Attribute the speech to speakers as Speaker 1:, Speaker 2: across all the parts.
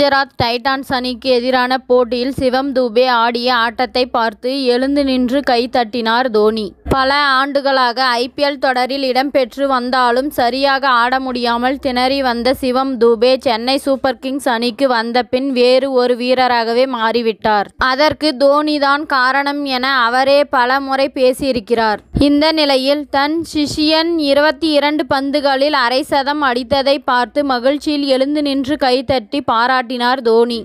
Speaker 1: Gujarat Titans அணிக்கு எதிரான போட்டியில் சிவம் தூபே ஆடிய ஆட்டத்தை பார்த்து எழுந்து நின்று கை தட்டினார் தோனி பல ஆண்டுகளாக ஐபிஎல் தொடரில் இடம்பெற்று வந்தாலும் சரியாக ஆட முடியாமல் திணறி வந்த சிவம் தூபே சென்னை சூப்பர் கிங்ஸ் அணிக்கு வந்த பின் வேறு ஒரு வீரராகவே மாறிவிட்டார் அதற்கு தோனிதான் காரணம் என அவரே பல முறை பேசியிருக்கிறார் இந்த நிலையில் தன் சிஷியன் இருபத்தி இரண்டு பந்துகளில் அரை சதம் அடித்ததை பார்த்து மகிழ்ச்சியில் எழுந்து நின்று கைத்தட்டி பாராட்டினார் தோனி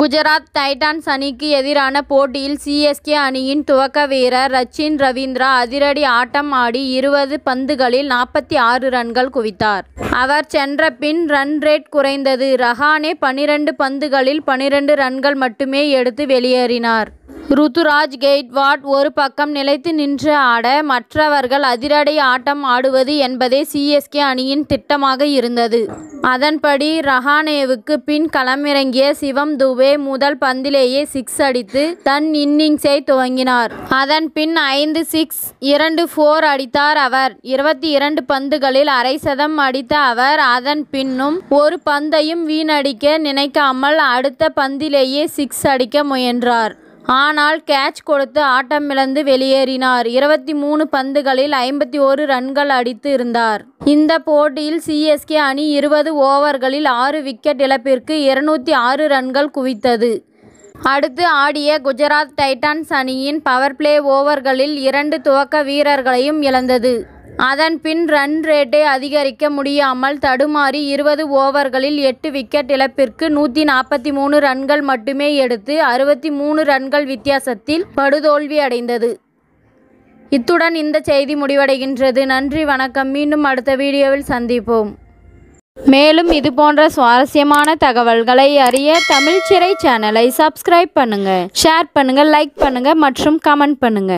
Speaker 1: குஜராத் டைட்டான்ஸ் அணிக்கு எதிரான போட்டியில் சிஎஸ்கே அணியின் துவக்க வீரர் ரச்சின் ரவீந்திரா அதிரடி ஆட்டம் ஆடி இருபது பந்துகளில் நாற்பத்தி ஆறு ரன்கள் குவித்தார் அவர் சென்ற பின் ரன் ரேட் குறைந்தது ரஹானே பனிரெண்டு பந்துகளில் பனிரெண்டு ரன்கள் மட்டுமே எடுத்து வெளியேறினார் ருத்துராஜ் கெய்ட்வாட் ஒரு பக்கம் நிலைத்து நின்று ஆட மற்றவர்கள் அதிரடி ஆட்டம் ஆடுவது என்பதே சிஎஸ்கே அணியின் திட்டமாக இருந்தது அதன்படி ரஹானேவுக்கு பின் களமிறங்கிய சிவம் துபே முதல் பந்திலேயே சிக்ஸ் அடித்து தன் இன்னிங்ஸை துவங்கினார் அதன் பின் ஐந்து சிக்ஸ் இரண்டு ஃபோர் அடித்தார் அவர் இருபத்தி இரண்டு பந்துகளில் அரை சதம் அடித்த அவர் அதன் பின்னும் ஒரு பந்தையும் வீணடிக்க நினைக்காமல் அடுத்த பந்திலேயே சிக்ஸ் அடிக்க முயன்றார் ஆனால் கேட்ச் கொடுத்து ஆட்டமிழந்து வெளியேறினார் இருபத்தி மூணு பந்துகளில் ஐம்பத்தி ஓரு ரன்கள் அடித்து இருந்தார் இந்த போட்டியில் சிஎஸ்கே அணி இருபது ஓவர்களில் ஆறு விக்கெட் இழப்பிற்கு இருநூத்தி ஆறு ரன்கள் குவித்தது அடுத்து ஆடிய குஜராத் டைட்டான்ஸ் அணியின் பவர் பிளே ஓவர்களில் இரண்டு துவக்க வீரர்களையும் இழந்தது அதன்பின் ரன் ரேட்டை அதிகரிக்க முடியாமல் தடுமாறி இருபது ஓவர்களில் எட்டு விக்கெட் இழப்பிற்கு நூத்தி நாற்பத்தி மூணு ரன்கள் மட்டுமே எடுத்து அறுபத்தி மூணு ரன்கள் வித்தியாசத்தில் படுதோல்வி அடைந்தது இத்துடன் இந்த செய்தி முடிவடைகின்றது நன்றி வணக்கம் மீண்டும் அடுத்த வீடியோவில் சந்திப்போம் மேலும் இது போன்ற சுவாரஸ்யமான தகவல்களை அறிய தமிழ் சிறை சேனலை சப்ஸ்கிரைப் பண்ணுங்க ஷேர் பண்ணுங்க லைக் பண்ணுங்க மற்றும் கமெண்ட் பண்ணுங்க